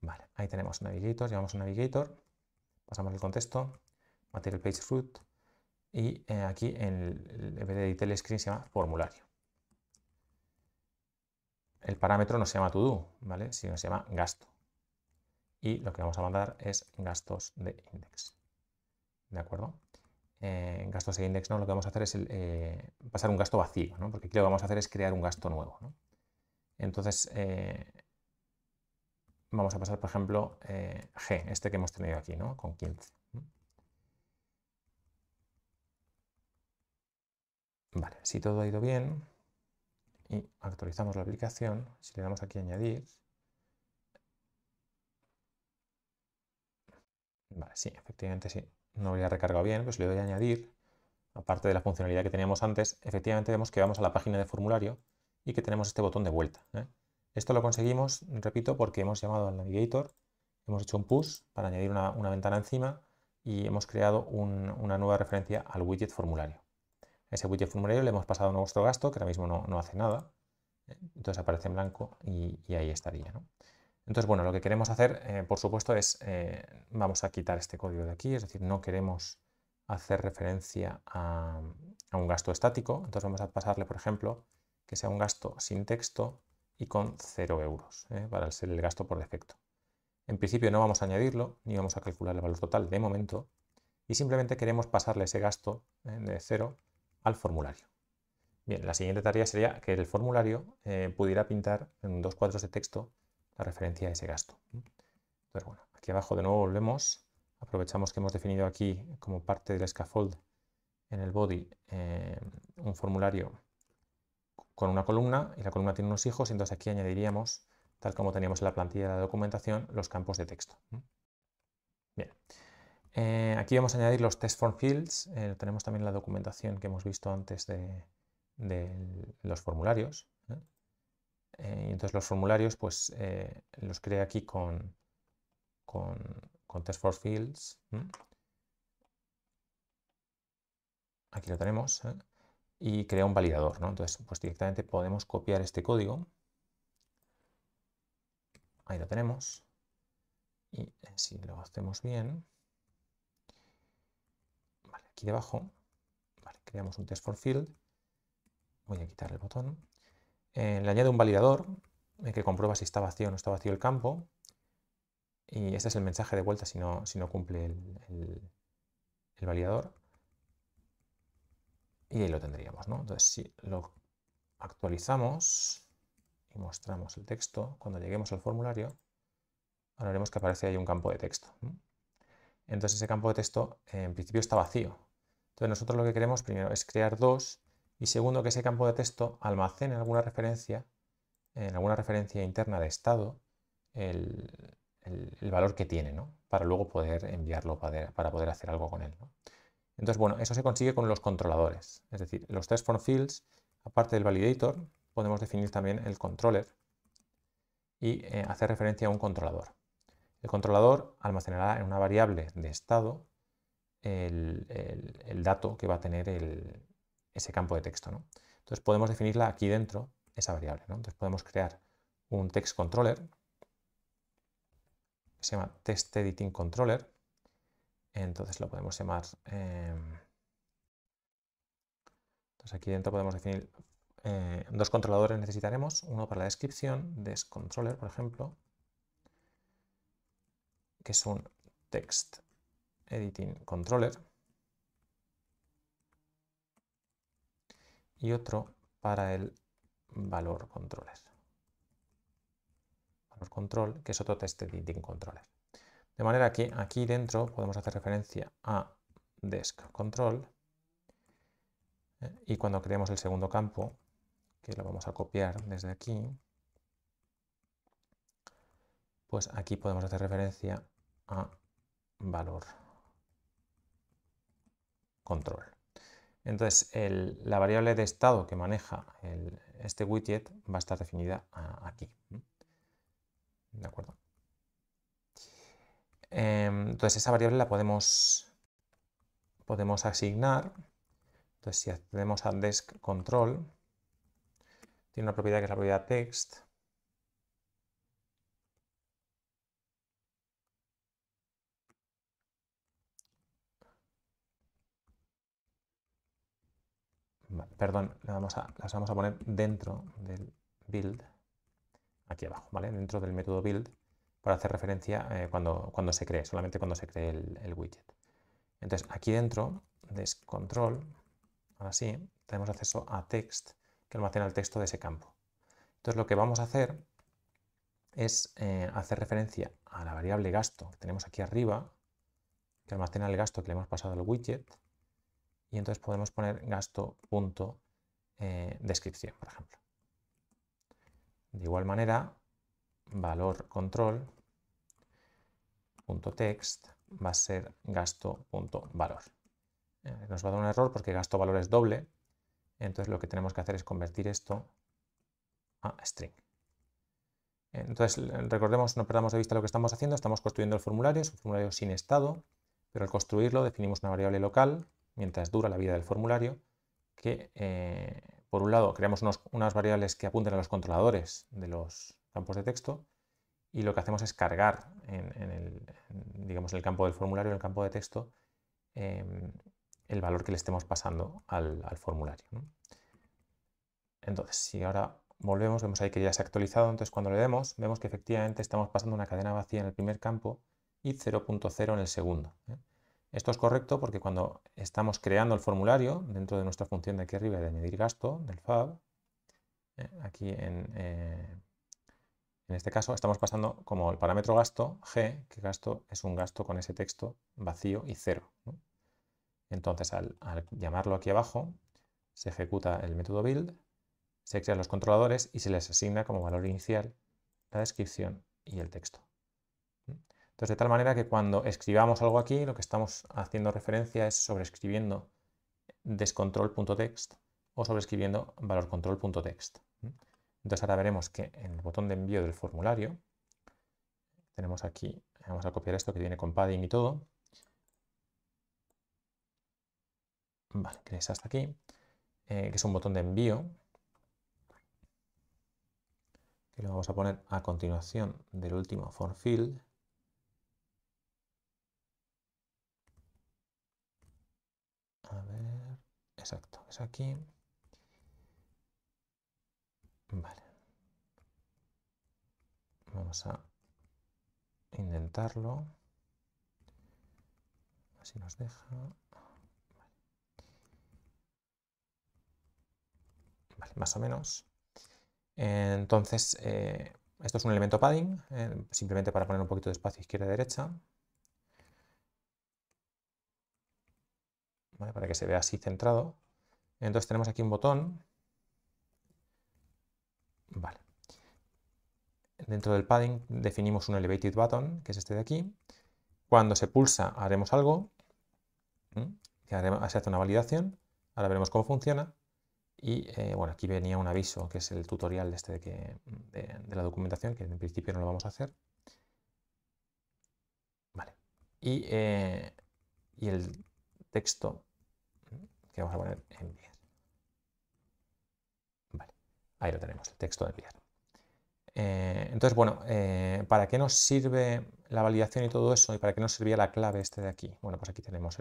S1: vale, ahí tenemos Navigator, llevamos a Navigator, pasamos el contexto, Material Page Root, y eh, aquí en, el, vez screen se llama formulario. El parámetro no se llama to ¿vale? sino se llama gasto. Y lo que vamos a mandar es gastos de index. ¿De acuerdo? Eh, gastos de index, ¿no? lo que vamos a hacer es eh, pasar un gasto vacío, ¿no? porque aquí lo que vamos a hacer es crear un gasto nuevo. ¿no? Entonces, vamos a pasar, por ejemplo, G, este que hemos tenido aquí, ¿no? con 15. si todo ha ido bien y actualizamos la aplicación, si le damos aquí a añadir, vale, sí, efectivamente sí, no había recargado bien, pues le doy a añadir, aparte de la funcionalidad que teníamos antes, efectivamente vemos que vamos a la página de formulario y que tenemos este botón de vuelta. ¿eh? Esto lo conseguimos, repito, porque hemos llamado al Navigator, hemos hecho un push para añadir una, ventana encima y hemos creado una nueva referencia al widget formulario ese widget formulario le hemos pasado nuestro gasto, que ahora mismo no, hace nada. ¿eh? Entonces aparece en blanco y, ahí estaría. Entonces, bueno, lo que queremos hacer, eh, por supuesto, es, eh, vamos a quitar este código de aquí, es decir, no queremos hacer referencia a, un gasto estático, entonces vamos a pasarle, por ejemplo, que sea un gasto sin texto y con 0 euros, para ser el gasto por defecto. En principio no vamos a añadirlo, ni vamos a calcular el valor total de momento, y simplemente queremos pasarle ese gasto de 0 al formulario. Bien, la siguiente tarea sería que el formulario eh, pudiera pintar en dos cuadros de texto la referencia a ese gasto. bueno, aquí abajo de nuevo volvemos, aprovechamos que hemos definido aquí como parte del scaffold en el body eh, un formulario con una columna y la columna tiene unos hijos, entonces aquí añadiríamos, tal como teníamos en la plantilla de la documentación, los campos de texto. Bien, eh, aquí vamos a añadir los test form fields, eh, tenemos también la documentación que hemos visto antes de, los formularios. ¿eh? Y entonces los formularios pues los crea aquí con, con, test form fields. Aquí lo tenemos. Y crea un validador. Entonces pues directamente podemos copiar este código. Ahí lo tenemos. Y si lo hacemos bien, aquí debajo, creamos un test for field, voy a quitar el botón, eh, le añado un validador eh, que comprueba si está vacío o no está vacío el campo, y este es el mensaje de vuelta si no, si no cumple el, validador, y ahí lo tendríamos, Entonces, si lo actualizamos y mostramos el texto, cuando lleguemos al formulario, ahora veremos que aparece ahí un campo de texto. Entonces ese campo de texto en principio está vacío, entonces nosotros lo que queremos primero es crear dos y segundo que ese campo de texto almacene alguna referencia, en alguna referencia interna de estado, el, valor que tiene, ¿no? Para luego poder enviarlo, para, para poder hacer algo con él, Entonces, bueno, eso se consigue con los controladores. Es decir, los test for fields, aparte del validator, podemos definir también el controller y eh, hacer referencia a un controlador. El controlador almacenará en una variable de estado el, dato que va a tener ese campo de texto. Entonces podemos definirla aquí dentro, esa variable. Entonces podemos crear un text controller, que se llama text editing controller. Entonces lo podemos llamar... Em, entonces aquí dentro podemos definir eh, dos controladores necesitaremos, uno para la descripción, descontroller, por ejemplo, que es un text editing controller y otro para el valor controller. Valor control, que es otro test editing controller. De manera que aquí dentro podemos hacer referencia a desk control eh, y cuando creemos el segundo campo, que lo vamos a copiar desde aquí, pues aquí podemos hacer referencia a valor control. Entonces, la variable de estado que maneja este widget va a estar definida ah, aquí. ¿De acuerdo? Em, entonces, esa variable la podemos, podemos asignar. Entonces, si accedemos al desk control, tiene una propiedad que es la propiedad text, perdón, las vamos a, poner dentro del build, aquí abajo, ¿vale? Dentro del método build para hacer referencia eh, cuando, cuando se cree, solamente cuando se cree el, widget. Entonces, aquí dentro de control, ahora sí, tenemos acceso a text que almacena el texto de ese campo. Entonces, lo que vamos a hacer es eh, hacer referencia a la variable gasto que tenemos aquí arriba, que almacena el gasto que le hemos pasado al widget, y entonces podemos poner gasto eh, descripción, por ejemplo. De igual manera, valor control text va a ser gasto valor. Eh, nos va a dar un error porque gasto valor es doble, entonces lo que tenemos que hacer es convertir esto a string. Entonces, recordemos, no perdamos de vista lo que estamos haciendo, estamos construyendo el formulario, es un formulario sin estado, pero al construirlo definimos una variable local mientras dura la vida del formulario, que eh, por un lado creamos unas variables que apunten a los controladores de los campos de texto y lo que hacemos es cargar en, el, digamos, el campo del formulario, en el campo de texto, em, el valor que le estemos pasando al, formulario. Entonces, si ahora volvemos, vemos ahí que ya se ha actualizado, entonces cuando le demos, vemos que efectivamente estamos pasando una cadena vacía en el primer campo y 0.0 en el segundo. ¿eh? Esto es correcto porque cuando estamos creando el formulario dentro de nuestra función de aquí arriba de medir gasto del FAB, eh, aquí en, eh, en este caso estamos pasando como el parámetro gasto G, que gasto es un gasto con ese texto vacío y cero. Entonces al, al llamarlo aquí abajo se ejecuta el método build, se crean los controladores y se les asigna como valor inicial la descripción y el texto. Entonces, de tal manera que cuando escribamos algo aquí, lo que estamos haciendo referencia es sobreescribiendo descontrol.text o sobreescribiendo valorcontrol.text. Entonces, ahora veremos que en el botón de envío del formulario tenemos aquí, vamos a copiar esto que viene con padding y todo. Vale, que es hasta aquí, eh, que es un botón de envío, que lo vamos a poner a continuación del último form field. A ver, exacto, es aquí. Vale. Vamos a intentarlo. Así nos deja. Vale. más o menos. Entonces, eh, esto es un elemento padding, eh, simplemente para poner un poquito de espacio izquierda-derecha. para que se vea así centrado. Entonces tenemos aquí un botón. Vale. Dentro del padding definimos un elevated button, que es este de aquí. Cuando se pulsa haremos algo, que se hace una validación. Ahora veremos cómo funciona. Y eh, bueno, aquí venía un aviso, que es el tutorial este de, que, la documentación, que en principio no lo vamos a hacer. Vale. y eh, el texto que vamos a poner enviar. ahí lo tenemos, el texto de enviar. Eh, entonces, bueno, eh, ¿para qué nos sirve la validación y todo eso? ¿Y para qué nos servía la clave este de aquí? Bueno, pues aquí tenemos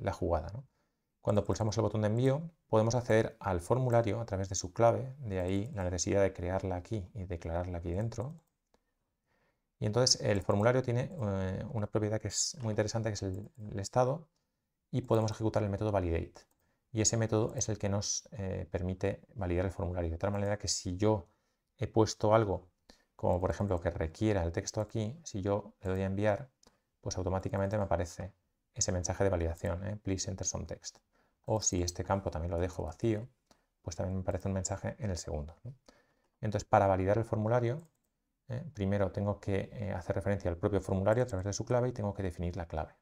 S1: la jugada. Cuando pulsamos el botón de envío, podemos acceder al formulario a través de su clave, de ahí la necesidad de crearla aquí y declararla aquí dentro. Y entonces el formulario tiene eh, una propiedad que es muy interesante, que es el estado, y podemos ejecutar el método validate y ese método es el que nos eh, permite validar el formulario. De tal manera que si yo he puesto algo, como por ejemplo que requiera el texto aquí, si yo le doy a enviar, pues automáticamente me aparece ese mensaje de validación, ¿eh? please enter some text. O si este campo también lo dejo vacío, pues también me aparece un mensaje en el segundo. Entonces, para validar el formulario, ¿eh? primero tengo que hacer referencia al propio formulario a través de su clave y tengo que definir la clave.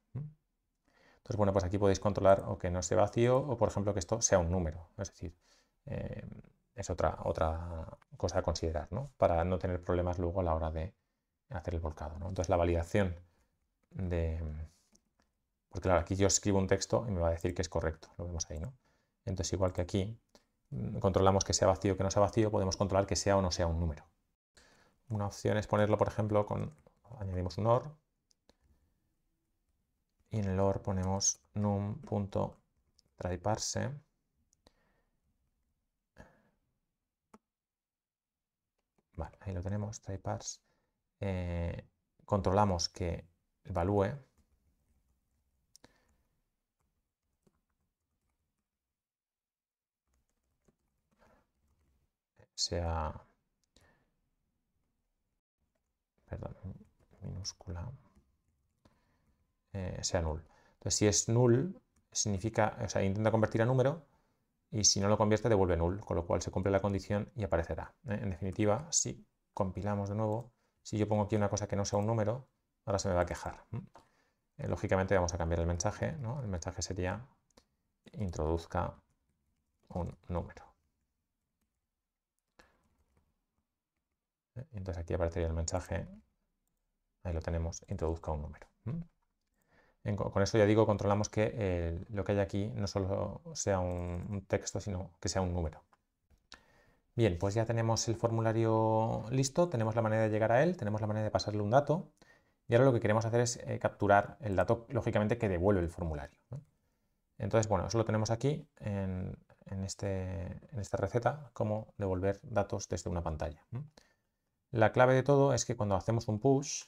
S1: Entonces, bueno, pues aquí podéis controlar o que no esté vacío o, por ejemplo, que esto sea un número. Es decir, eh, es otra, otra cosa a considerar, ¿no? Para no tener problemas luego a la hora de hacer el volcado, ¿no? Entonces, la validación de... Porque claro, aquí yo escribo un texto y me va a decir que es correcto, lo vemos ahí, ¿no? Entonces, igual que aquí, mm, controlamos que sea vacío o que no sea vacío, podemos controlar que sea o no sea un número. Una opción es ponerlo, por ejemplo, con añadimos un OR y en or ponemos num.tryparse Vale, ahí lo tenemos, tryparse. Eh, controlamos que evalúe. Sea, perdón, minúscula. Eh, sea null. Entonces, si es null, significa, o sea, intenta convertir a número y si no lo convierte, devuelve null, con lo cual se cumple la condición y aparecerá. ¿eh? En definitiva, si compilamos de nuevo, si yo pongo aquí una cosa que no sea un número, ahora se me va a quejar. Eh, lógicamente vamos a cambiar el mensaje, ¿no? El mensaje sería introduzca un número. Entonces aquí aparecería el mensaje, ahí lo tenemos, introduzca un número con esto ya digo, controlamos que eh, lo que hay aquí no solo sea un, texto, sino que sea un número. Bien, pues ya tenemos el formulario listo, tenemos la manera de llegar a él, tenemos la manera de pasarle un dato y ahora lo que queremos hacer es eh, capturar el dato, lógicamente, que devuelve el formulario. Entonces, bueno, eso lo tenemos aquí este, en, esta receta, cómo devolver datos desde una pantalla. La clave de todo es que cuando hacemos un push,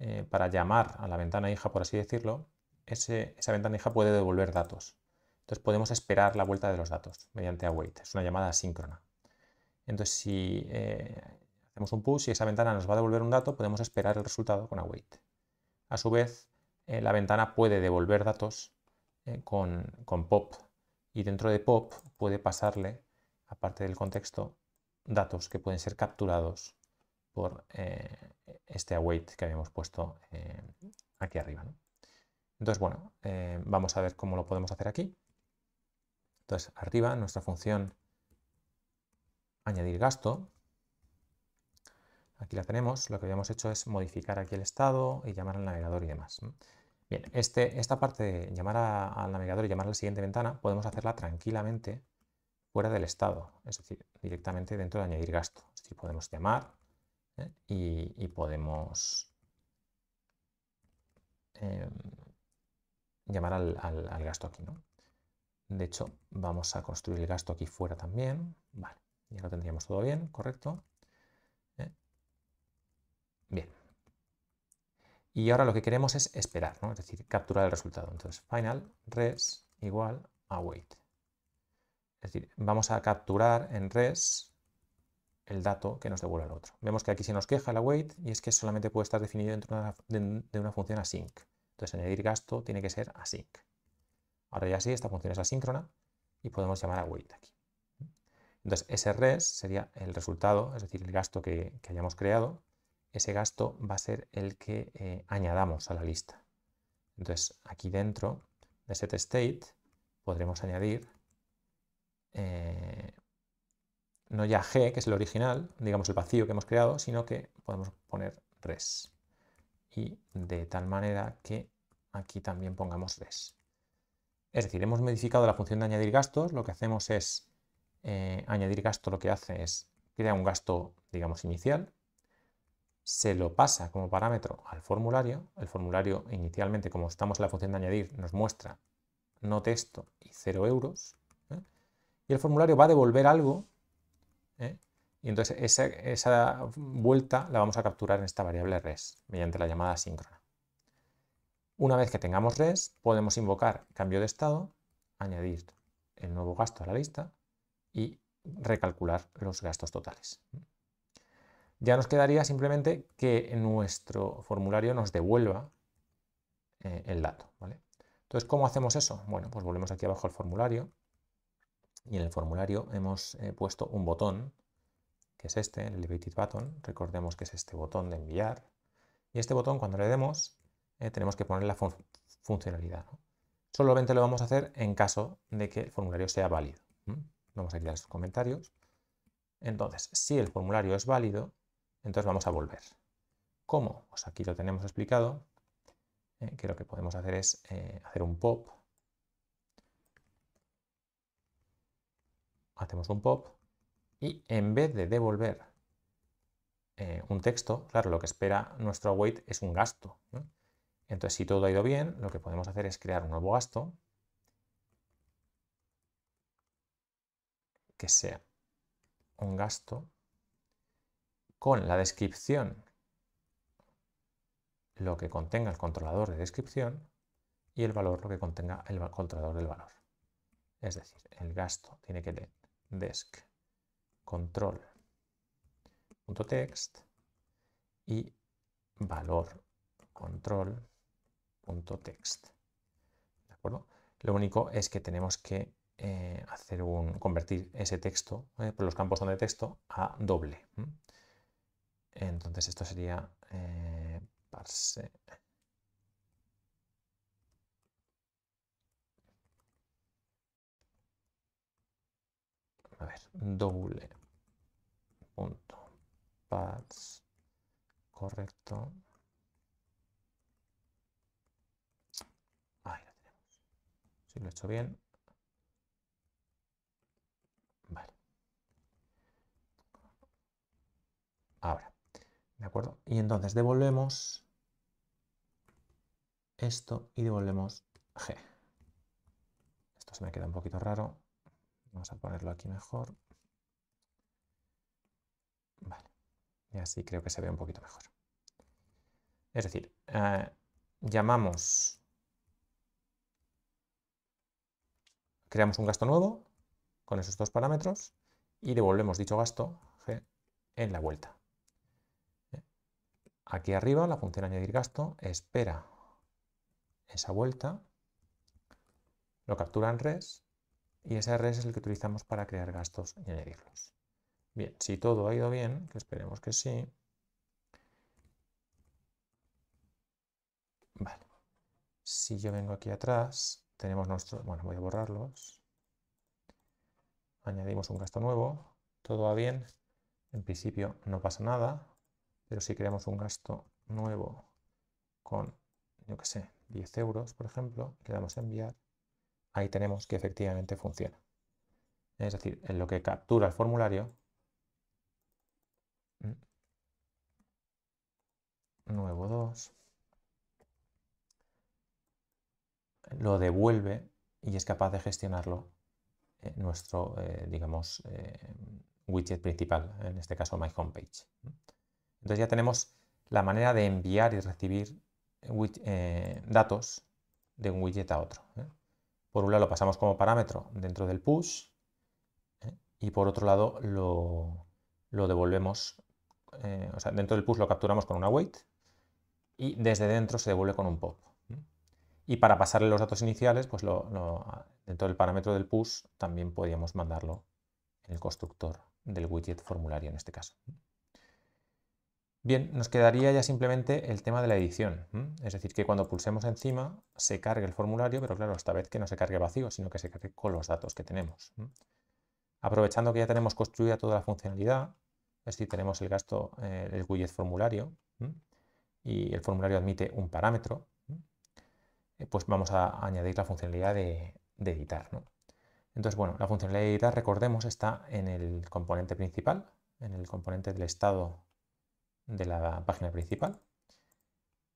S1: eh, para llamar a la ventana hija, por así decirlo, esa ventana hija puede devolver datos. Entonces podemos esperar la vuelta de los datos mediante await. E. Es una llamada asíncrona. Entonces si eh, hacemos un push y esa ventana nos va a devolver un dato, podemos esperar el resultado con await. E. A su vez, eh, la ventana puede devolver datos con, con pop y dentro de pop puede pasarle, aparte del contexto, datos que pueden ser capturados eh, este await que habíamos puesto eh, aquí arriba. Entonces, bueno, eh, vamos a ver cómo lo podemos hacer aquí. Entonces, arriba nuestra función añadir gasto. Aquí la tenemos. Lo que habíamos hecho es modificar aquí el estado y llamar al navegador y demás. Bien, este, esta parte de llamar al navegador y llamar a la siguiente ventana podemos hacerla tranquilamente fuera del estado, es decir, directamente dentro de añadir gasto. Si podemos llamar y, podemos em, llamar al, gasto aquí. ¿no? De hecho, vamos a construir el gasto aquí fuera también. Vale, ya lo tendríamos todo bien, correcto. ¿eh? Bien. Y ahora lo que queremos es esperar, ¿no? es decir, capturar el resultado. Entonces, final res igual a Es decir, vamos a capturar en res el dato que nos devuelve el otro. Vemos que aquí se nos queja la weight y es que solamente puede estar definido dentro de una, función async. Entonces añadir gasto tiene que ser async. Ahora ya sí, esta función es asíncrona y podemos llamar a weight aquí. Entonces ese res sería el resultado, es decir, el gasto que, hayamos creado. Ese gasto va a ser el que eh, añadamos a la lista. Entonces aquí dentro de set state podremos añadir eh, no ya g, que es el original, digamos el vacío que hemos creado, sino que podemos poner res. Y de tal manera que aquí también pongamos res. Es decir, hemos modificado la función de añadir gastos, lo que hacemos es eh, añadir gasto, lo que hace es crear un gasto, digamos, inicial, se lo pasa como parámetro al formulario, el formulario inicialmente, como estamos en la función de añadir, nos muestra no texto y 0 euros, ¿eh? y el formulario va a devolver algo ¿eh? Y entonces esa, vuelta la vamos a capturar en esta variable res mediante la llamada síncrona. Una vez que tengamos res, podemos invocar cambio de estado, añadir el nuevo gasto a la lista y recalcular los gastos totales. Ya nos quedaría simplemente que nuestro formulario nos devuelva eh, el dato. Entonces, ¿cómo hacemos eso? Bueno, pues volvemos aquí abajo al formulario y en el formulario hemos eh, puesto un botón, que es este, el Elevated Button. Recordemos que es este botón de enviar. Y este botón, cuando le demos, eh, tenemos que poner la funcionalidad. Solamente lo vamos a hacer en caso de que el formulario sea válido. Vamos a crear los comentarios. Entonces, si el formulario es válido, entonces vamos a volver. ¿Cómo? Pues aquí lo tenemos explicado. Eh, que lo que podemos hacer es hacer un pop hacemos un pop y en vez de devolver eh, un texto, claro, lo que espera nuestro await es un gasto. Entonces, si todo ha ido bien, lo que podemos hacer es crear un nuevo gasto que sea un gasto con la descripción, lo que contenga el controlador de descripción y el valor, lo que contenga el controlador del valor. Es decir, el gasto tiene que desk, control, punto text y valor, control, punto text. ¿De acuerdo? Lo único es que tenemos que eh, hacer un, convertir ese texto, eh, por los campos donde texto, a doble. Entonces esto sería eh, parse a ver, doble correcto. Ahí lo tenemos. Si lo he hecho bien. Vale. Ahora. ¿De acuerdo? Y entonces devolvemos esto y devolvemos G. Esto se me queda un poquito raro. Vamos a ponerlo aquí mejor. Vale. Y así creo que se ve un poquito mejor. Es decir, eh, llamamos, creamos un gasto nuevo con esos dos parámetros y devolvemos dicho gasto en la vuelta. Eh, aquí arriba la función añadir gasto espera esa vuelta, lo captura en res y ese RS es el que utilizamos para crear gastos y añadirlos. Bien, si todo ha ido bien, que esperemos que sí. Vale. Si yo vengo aquí atrás, tenemos nuestro... Bueno, voy a borrarlos. Añadimos un gasto nuevo. Todo va bien. En principio no pasa nada. Pero si creamos un gasto nuevo con, yo qué sé, 10 euros, por ejemplo, le damos a enviar, ahí tenemos que efectivamente funciona. Es decir, en lo que captura el formulario, mm, nuevo 2, lo devuelve y es capaz de gestionarlo en nuestro, eh, digamos, eh, widget principal, en este caso My Homepage. Entonces ya tenemos la manera de enviar y recibir eh, datos de un widget a otro. Por un lado lo pasamos como parámetro dentro del push ¿eh? y por otro lado lo, devolvemos, eh, o sea, dentro del push lo capturamos con una wait y desde dentro se devuelve con un pop. Y para pasarle los datos iniciales, pues dentro del parámetro del push también podríamos mandarlo en el constructor del widget formulario en este caso. Bien, nos quedaría ya simplemente el tema de la edición. Es decir, que cuando pulsemos encima se cargue el formulario, pero claro, esta vez que no se cargue vacío, sino que se cargue con los datos que tenemos. Aprovechando que ya tenemos construida toda la funcionalidad, es decir, tenemos el gasto, eh, el widget formulario, y el formulario admite un parámetro, eh, pues vamos a añadir la funcionalidad de, editar. Entonces, bueno, la funcionalidad de editar, recordemos, está en el componente principal, en el componente del estado de la página principal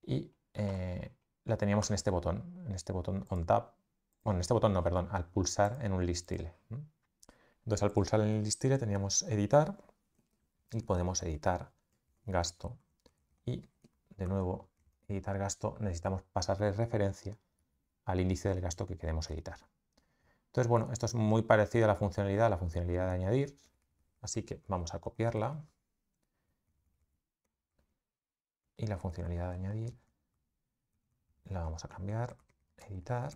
S1: y eh, la teníamos en este botón, en este botón on tap, bueno, en este botón no, perdón, al pulsar en un listile. Entonces al pulsar en el listile teníamos editar y podemos editar gasto y de nuevo editar gasto necesitamos pasarle referencia al índice del gasto que queremos editar. Entonces, bueno, esto es muy parecido a la funcionalidad, a la funcionalidad de añadir, así que vamos a copiarla y la funcionalidad de añadir la vamos a cambiar, editar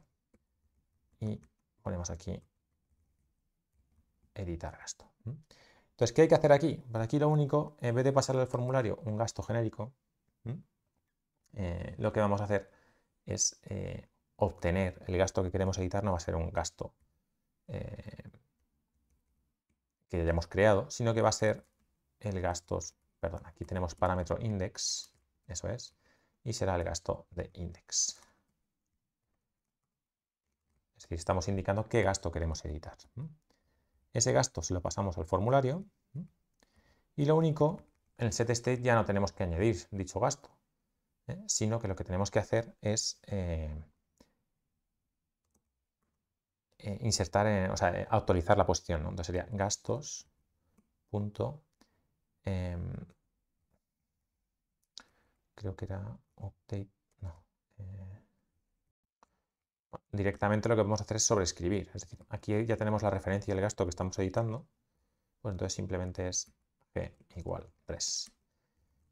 S1: y ponemos aquí editar gasto. Entonces, ¿qué hay que hacer aquí? Para pues aquí lo único, en vez de pasarle al formulario un gasto genérico, eh, lo que vamos a hacer es eh, obtener el gasto que queremos editar, no va a ser un gasto eh, que ya hemos creado, sino que va a ser el gasto, perdón, aquí tenemos parámetro index, eso es. Y será el gasto de index. Es decir, estamos indicando qué gasto queremos editar. Ese gasto se lo pasamos al formulario. Y lo único, en el set state ya no tenemos que añadir dicho gasto, ¿eh? sino que lo que tenemos que hacer es eh, eh, insertar, o sea, actualizar la posición. Entonces sería gastos. Em, creo que era update, no. Eh, directamente lo que vamos a hacer es sobreescribir. Es decir, aquí ya tenemos la referencia y el gasto que estamos editando. Pues entonces simplemente es P igual 3.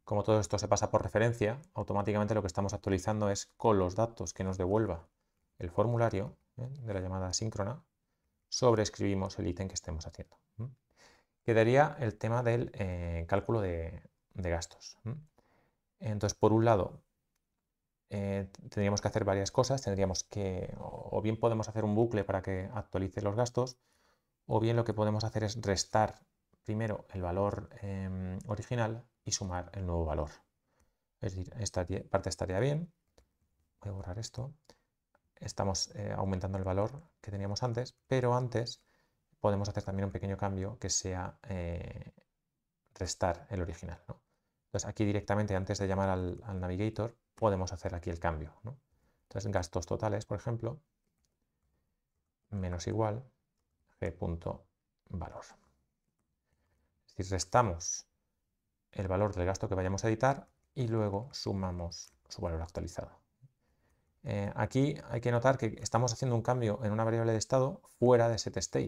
S1: Como todo esto se pasa por referencia, automáticamente lo que estamos actualizando es con los datos que nos devuelva el formulario ¿eh? de la llamada asíncrona, sobreescribimos el ítem que estemos haciendo. Quedaría el tema del eh, cálculo de, gastos. Entonces, por un lado, eh, tendríamos que hacer varias cosas. Tendríamos que, o bien podemos hacer un bucle para que actualice los gastos, o bien lo que podemos hacer es restar primero el valor em, original y sumar el nuevo valor. Es decir, esta parte estaría bien. Voy a borrar esto. Estamos eh, aumentando el valor que teníamos antes, pero antes podemos hacer también un pequeño cambio que sea eh, restar el original. ¿no? Entonces aquí directamente antes de llamar al, navigator podemos hacer aquí el cambio. Entonces gastos totales, por ejemplo, menos igual g.valor. Es decir, restamos el valor del gasto que vayamos a editar y luego sumamos su valor actualizado. Eh, aquí hay que notar que estamos haciendo un cambio en una variable de estado fuera de setState.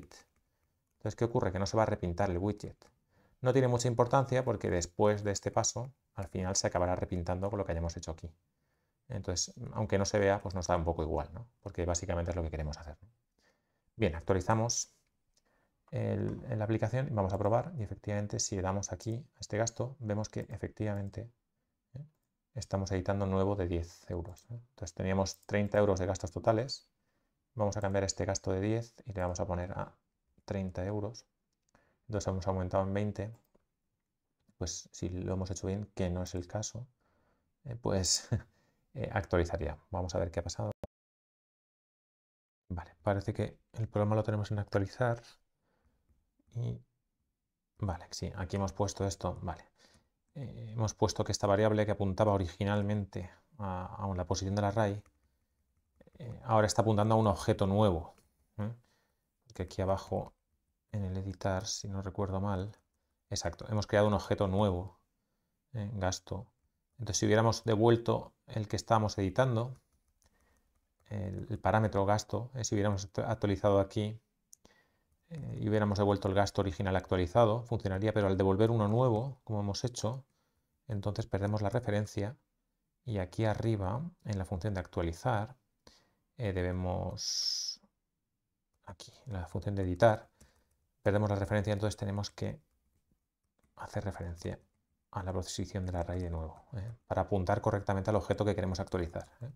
S1: Entonces, ¿qué ocurre? Que no se va a repintar el widget. No tiene mucha importancia porque después de este paso, al final se acabará repintando con lo que hayamos hecho aquí. Entonces, aunque no se vea, pues nos da un poco igual, porque básicamente es lo que queremos hacer. Bien, actualizamos la aplicación y vamos a probar. Y efectivamente, si le damos aquí a este gasto, vemos que efectivamente ¿eh? estamos editando nuevo de 10 euros. ¿eh? Entonces teníamos 30 euros de gastos totales. Vamos a cambiar este gasto de 10 y le vamos a poner a 30 euros. 2 hemos aumentado en 20, pues si lo hemos hecho bien, que no es el caso, eh, pues eh, actualizaría. Vamos a ver qué ha pasado. Vale, parece que el problema lo tenemos en actualizar. Y vale, sí, aquí hemos puesto esto, vale. Eh, hemos puesto que esta variable que apuntaba originalmente a, la posición del array, ahora está apuntando a un objeto nuevo. Que aquí abajo en el editar, si no recuerdo mal. Exacto, hemos creado un objeto nuevo, en gasto. Entonces, si hubiéramos devuelto el que estábamos editando, el, parámetro gasto, eh, si hubiéramos actualizado aquí eh, y hubiéramos devuelto el gasto original actualizado, funcionaría, pero al devolver uno nuevo, como hemos hecho, entonces perdemos la referencia y aquí arriba, en la función de actualizar, eh, debemos, aquí, en la función de editar, perdemos la referencia, entonces tenemos que hacer referencia a la posición de la raíz de nuevo, ¿eh? para apuntar correctamente al objeto que queremos actualizar. ¿eh?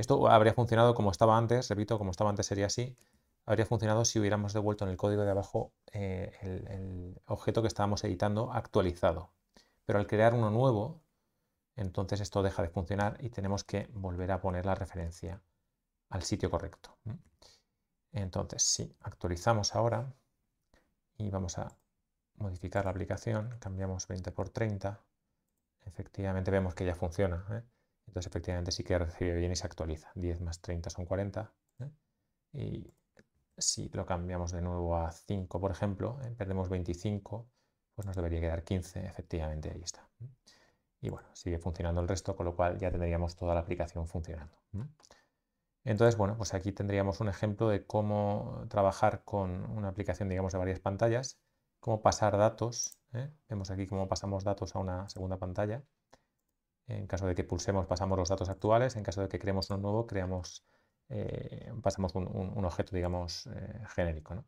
S1: Esto habría funcionado como estaba antes, repito, como estaba antes sería así, habría funcionado si hubiéramos devuelto en el código de abajo eh, el, el, objeto que estábamos editando actualizado. Pero al crear uno nuevo, entonces esto deja de funcionar y tenemos que volver a poner la referencia al sitio correcto. Entonces, si actualizamos ahora, y vamos a modificar la aplicación, cambiamos 20 por 30, efectivamente vemos que ya funciona, ¿eh? entonces efectivamente sí que recibe bien y se actualiza, 10 más 30 son 40, ¿eh? y si lo cambiamos de nuevo a 5, por ejemplo, ¿eh? perdemos 25, pues nos debería quedar 15, efectivamente ahí está. Y bueno, sigue funcionando el resto, con lo cual ya tendríamos toda la aplicación funcionando. Entonces, bueno, pues aquí tendríamos un ejemplo de cómo trabajar con una aplicación, digamos, de varias pantallas, cómo pasar datos. ¿eh? Vemos aquí cómo pasamos datos a una segunda pantalla. En caso de que pulsemos, pasamos los datos actuales. En caso de que creemos uno nuevo, creamos, eh, pasamos un, objeto, digamos, eh, genérico.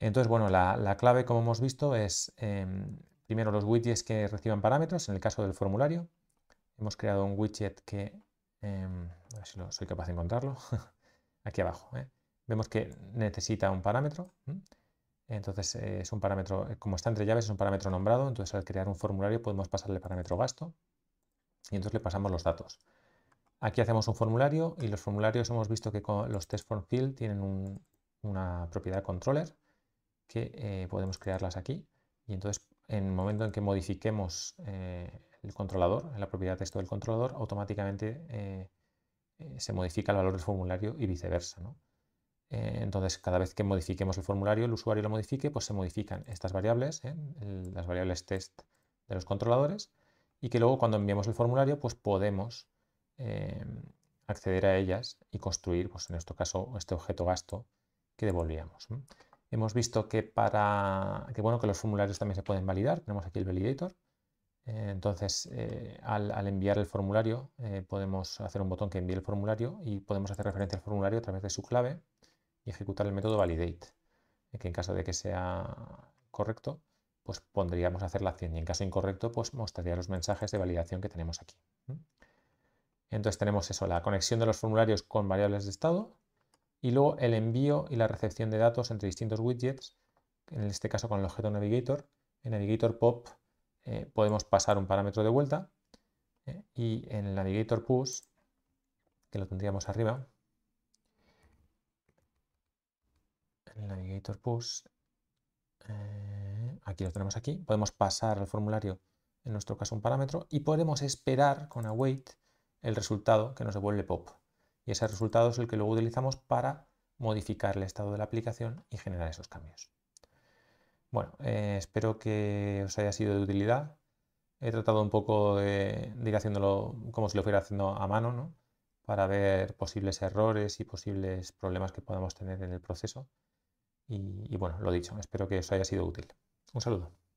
S1: Entonces, bueno, la, la, clave, como hemos visto, es em, primero los widgets que reciban parámetros. En el caso del formulario, hemos creado un widget que Em, a ver si soy capaz de encontrarlo, aquí abajo. ¿eh? Vemos que necesita un parámetro, entonces eh, es un parámetro, eh, como está entre llaves, es un parámetro nombrado, entonces al crear un formulario podemos pasarle el parámetro gasto y entonces le pasamos los datos. Aquí hacemos un formulario y los formularios hemos visto que con los test form field tienen una propiedad controller que podemos crearlas aquí y entonces en el momento en que modifiquemos el controlador, en la propiedad texto del controlador, automáticamente eh, eh, se modifica el valor del formulario y viceversa. Eh, entonces, cada vez que modifiquemos el formulario, el usuario lo modifique, pues se modifican estas variables, las variables test de los controladores, y que luego cuando enviamos el formulario, pues podemos acceder a ellas y construir, pues en este caso, este objeto gasto que devolvíamos. Hemos visto que para que bueno que los formularios también se pueden validar. Tenemos aquí el validator eh, entonces, eh, al, enviar el formulario, eh, podemos hacer un botón que envíe el formulario y podemos hacer referencia al formulario a través de su clave y ejecutar el método validate, que en caso de que sea correcto, pues pondríamos a hacer la acción y en caso incorrecto, pues mostraría los mensajes de validación que tenemos aquí. Entonces tenemos eso, la conexión de los formularios con variables de estado y luego el envío y la recepción de datos entre distintos widgets, en este caso con el objeto Navigator, en Navigator Pop, eh, podemos pasar un parámetro de vuelta eh, y en el navigator push, que lo tendríamos arriba, en el navigator push, eh, aquí lo tenemos aquí, podemos pasar al formulario, en nuestro caso un parámetro, y podemos esperar con await el resultado que nos devuelve pop. Y ese resultado es el que luego utilizamos para modificar el estado de la aplicación y generar esos cambios. Bueno, eh, espero que os haya sido de utilidad. He tratado un poco de, ir haciéndolo como si lo fuera haciendo a mano, ¿no? Para ver posibles errores y posibles problemas que podamos tener en el proceso. Y, y bueno, lo dicho, espero que os haya sido útil. Un saludo.